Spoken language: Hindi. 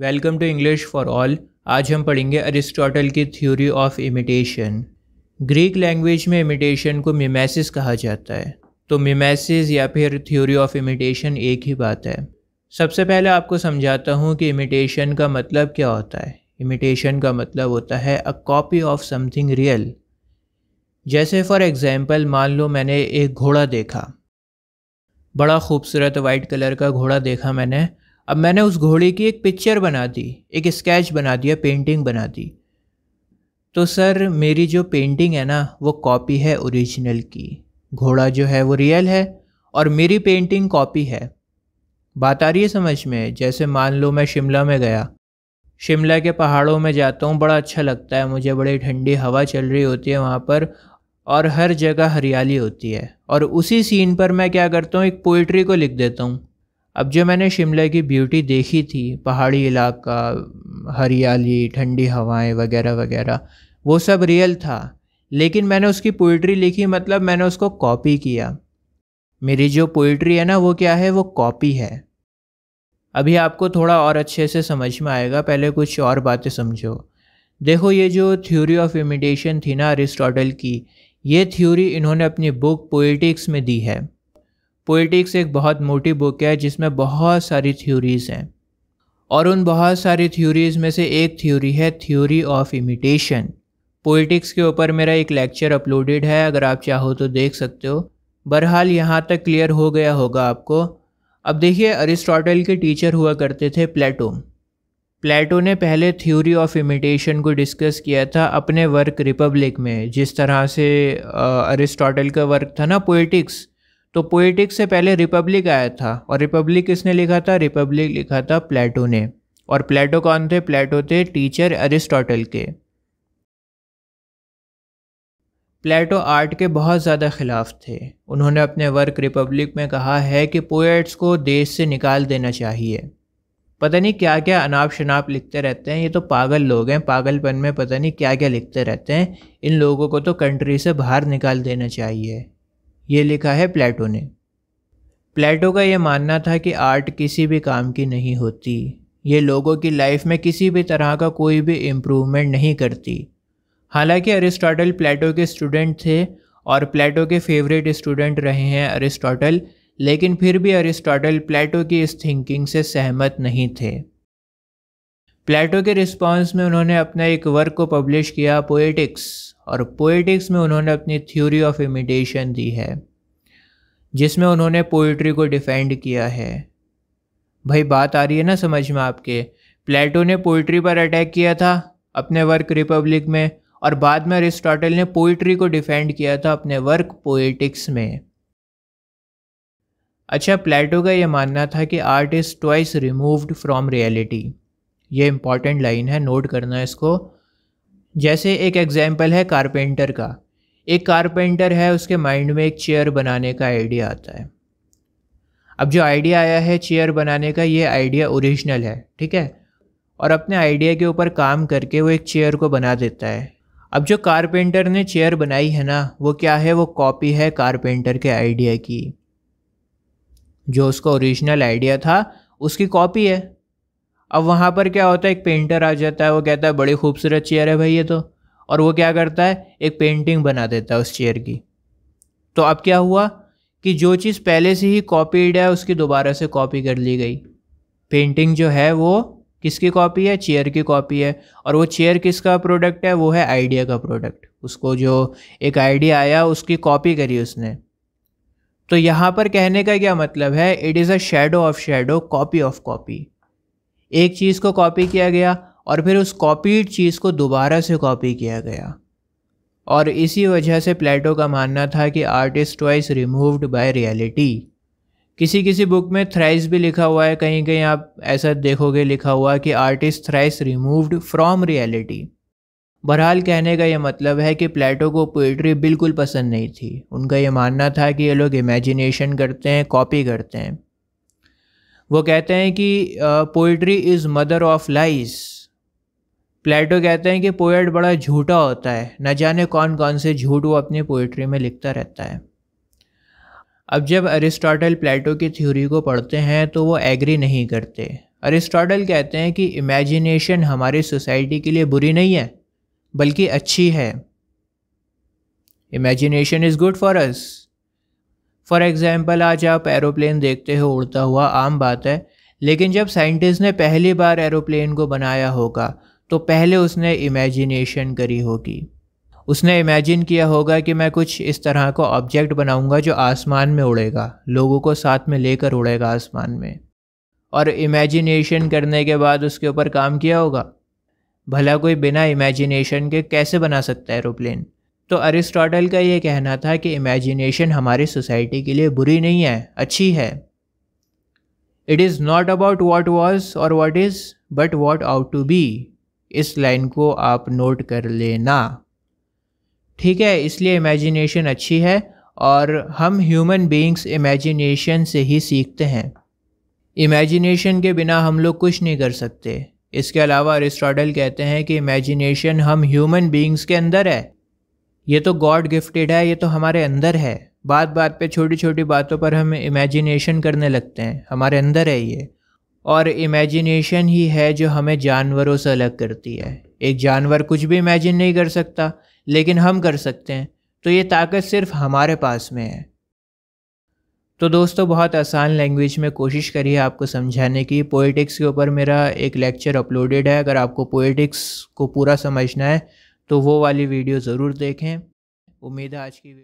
welcome to English for all आज हम पढ़ेंगे अरिस्टोटल की theory of imitation Greek language में इमिटेशन को मिमेसिस कहा जाता है तो मिमेसिस या फिर थ्योरी ऑफ इमिटेशन एक ही बात है सबसे पहले आपको समझाता हूँ कि इमिटेशन का मतलब क्या होता है इमिटेशन का मतलब होता है a copy of something real जैसे फॉर एग्ज़ाम्पल मान लो मैंने एक घोड़ा देखा बड़ा खूबसूरत वाइट कलर का घोड़ा देखा मैंने अब मैंने उस घोड़े की एक पिक्चर बना दी एक स्केच बना दिया पेंटिंग बना दी तो सर मेरी जो पेंटिंग है ना वो कॉपी है ओरिजिनल की घोड़ा जो है वो रियल है और मेरी पेंटिंग कॉपी है बात आ रही है समझ में जैसे मान लो मैं शिमला में गया शिमला के पहाड़ों में जाता हूँ बड़ा अच्छा लगता है मुझे बड़ी ठंडी हवा चल रही होती है वहाँ पर और हर जगह हरियाली होती है और उसी सीन पर मैं क्या करता हूँ एक पोइट्री को लिख देता हूँ अब जो मैंने शिमला की ब्यूटी देखी थी पहाड़ी इलाका हरियाली ठंडी हवाएं वगैरह वगैरह वो सब रियल था लेकिन मैंने उसकी पोइट्री लिखी मतलब मैंने उसको कॉपी किया मेरी जो पोइट्री है ना वो क्या है वो कॉपी है अभी आपको थोड़ा और अच्छे से समझ में आएगा पहले कुछ और बातें समझो देखो ये जो थ्योरी ऑफ इमिटेशन थी ना अरिस्टोटल की ये थ्योरी इन्होंने अपनी बुक पोइटिक्स में दी है पोइटिक्स एक बहुत मोटी बुक है जिसमें बहुत सारी थ्योरीज़ हैं और उन बहुत सारी थ्योरीज़ में से एक थ्योरी है थ्योरी ऑफ इमिटेशन पोइटिक्स के ऊपर मेरा एक लेक्चर अपलोडेड है अगर आप चाहो तो देख सकते हो बहरहाल यहाँ तक क्लियर हो गया होगा आपको अब देखिए अरिस्टोटल के टीचर हुआ करते थे प्लेटो प्लेटो ने पहले थ्योरी ऑफ इमिटेशन को डिस्कस किया था अपने वर्क रिपब्लिक में जिस तरह से अरिस्टोटल का वर्क था ना पोइटिक्स तो पोइटिक्स से पहले रिपब्लिक आया था और रिपब्लिक किसने लिखा था रिपब्लिक लिखा था प्लेटो ने और प्लेटो कौन थे प्लेटो थे टीचर एरिस्टोटल के प्लेटो आर्ट के बहुत ज़्यादा खिलाफ थे उन्होंने अपने वर्क रिपब्लिक में कहा है कि पोएट्स को देश से निकाल देना चाहिए पता नहीं क्या क्या अनाप शनाप लिखते रहते हैं ये तो पागल लोग हैं पागलपन में पता नहीं क्या क्या लिखते रहते हैं इन लोगों को तो कंट्री से बाहर निकाल देना चाहिए ये लिखा है प्लेटो ने प्लेटो का ये मानना था कि आर्ट किसी भी काम की नहीं होती ये लोगों की लाइफ में किसी भी तरह का कोई भी इम्प्रूवमेंट नहीं करती हालांकि अरिस्टोटल प्लेटो के स्टूडेंट थे और प्लेटो के फेवरेट स्टूडेंट रहे हैं अरिस्टोटल लेकिन फिर भी अरिस्टोटल प्लेटो की इस थिंकिंग से सहमत नहीं थे प्लेटो के रिस्पांस में उन्होंने अपना एक वर्क को पब्लिश किया पोएटिक्स और पोएटिक्स में उन्होंने अपनी थ्योरी ऑफ इमिटेशन दी है जिसमें उन्होंने पोइट्री को डिफेंड किया है भाई बात आ रही है ना समझ में आपके प्लेटो ने पोइट्री पर अटैक किया था अपने वर्क रिपब्लिक में और बाद में अरिस्टोटल ने पोइट्री को डिफेंड किया था अपने वर्क पोएटिक्स में अच्छा प्लेटो का ये मानना था कि art is twice removed from reality ये इम्पॉर्टेंट लाइन है नोट करना इसको जैसे एक एग्जाम्पल है कारपेंटर का एक कारपेंटर है उसके माइंड में एक चेयर बनाने का आइडिया आता है अब जो आइडिया आया है चेयर बनाने का ये आइडिया ओरिजिनल है ठीक है और अपने आइडिया के ऊपर काम करके वो एक चेयर को बना देता है अब जो कारपेंटर ने चेयर बनाई है ना वो क्या है वो कॉपी है कारपेंटर के आइडिया की जो उसका ओरिजिनल आइडिया था उसकी कॉपी है अब वहाँ पर क्या होता है एक पेंटर आ जाता है वो कहता है बड़ी खूबसूरत चेयर है भाई ये तो और वो क्या करता है एक पेंटिंग बना देता है उस चेयर की तो अब क्या हुआ कि जो चीज़ पहले से ही कॉपीड है उसकी दोबारा से कॉपी कर ली गई पेंटिंग जो है वो किसकी कॉपी है चेयर की कॉपी है और वो चेयर किसका प्रोडक्ट है वो है आइडिया का प्रोडक्ट उसको जो एक आइडिया आया उसकी कॉपी करी उसने तो यहाँ पर कहने का क्या मतलब है it is a shadow of shadow copy of copy एक चीज़ को कॉपी किया गया और फिर उस कॉपीड चीज़ को दोबारा से कॉपी किया गया और इसी वजह से प्लेटो का मानना था कि art is twice removed by reality किसी किसी बुक में थ्राइस भी लिखा हुआ है कहीं कहीं आप ऐसा देखोगे लिखा हुआ कि artist thrice removed from reality बहरहाल कहने का यह मतलब है कि प्लेटो को पोइट्री बिल्कुल पसंद नहीं थी उनका यह मानना था कि ये लोग इमेजिनेशन करते हैं कॉपी करते हैं वो कहते हैं कि poetry is mother of lies Plato कहते हैं कि पोइट बड़ा झूठा होता है न जाने कौन कौन से झूठ वो अपनी पोइट्री में लिखता रहता है अब जब अरिस्टोटल प्लेटो की थ्योरी को पढ़ते हैं तो वो एग्री नहीं करते अरिस्टोटल कहते हैं कि इमेजिनेशन हमारी सोसाइटी के लिए बुरी नहीं है बल्कि अच्छी है imagination is good for us for example आज आप एरोप्लन देखते हो उड़ता हुआ आम बात है लेकिन जब साइंटिस्ट ने पहली बार एरोप्लन को बनाया होगा तो पहले उसने इमेजिनेशन करी होगी उसने इमेजिन किया होगा कि मैं कुछ इस तरह का ऑब्जेक्ट बनाऊंगा जो आसमान में उड़ेगा लोगों को साथ में लेकर उड़ेगा आसमान में और इमेजिनेशन करने के बाद उसके ऊपर काम किया होगा भला कोई बिना इमेजिनेशन के कैसे बना सकता है एरोप्लन तो अरिस्टोटल का ये कहना था कि इमेजिनेशन हमारी सोसाइटी के लिए बुरी नहीं है अच्छी है it is not about what was और what is but what ought to be इस लाइन को आप नोट कर लेना ठीक है इसलिए इमेजिनेशन अच्छी है और हम ह्यूमन बीइंग्स इमेजिनेशन से ही सीखते हैं इमेजिनेशन के बिना हम लोग कुछ नहीं कर सकते इसके अलावा अरिस्टोटल कहते हैं कि इमेजिनेशन हम ह्यूमन बीइंग्स के अंदर है ये तो गॉड गिफ्टेड है ये तो हमारे अंदर है बात बात पे छोटी छोटी बातों पर हम इमेजिनेशन करने लगते हैं हमारे अंदर है ये और इमेजिनेशन ही है जो हमें जानवरों से अलग करती है एक जानवर कुछ भी इमेजिन नहीं कर सकता लेकिन हम कर सकते हैं तो ये ताकत सिर्फ हमारे पास में है तो दोस्तों बहुत आसान लैंग्वेज में कोशिश करिए आपको समझाने की पोइटिक्स के ऊपर मेरा एक लेक्चर अपलोडेड है अगर आपको पोइटिक्स को पूरा समझना है तो वो वाली वीडियो ज़रूर देखें उम्मीद है आज की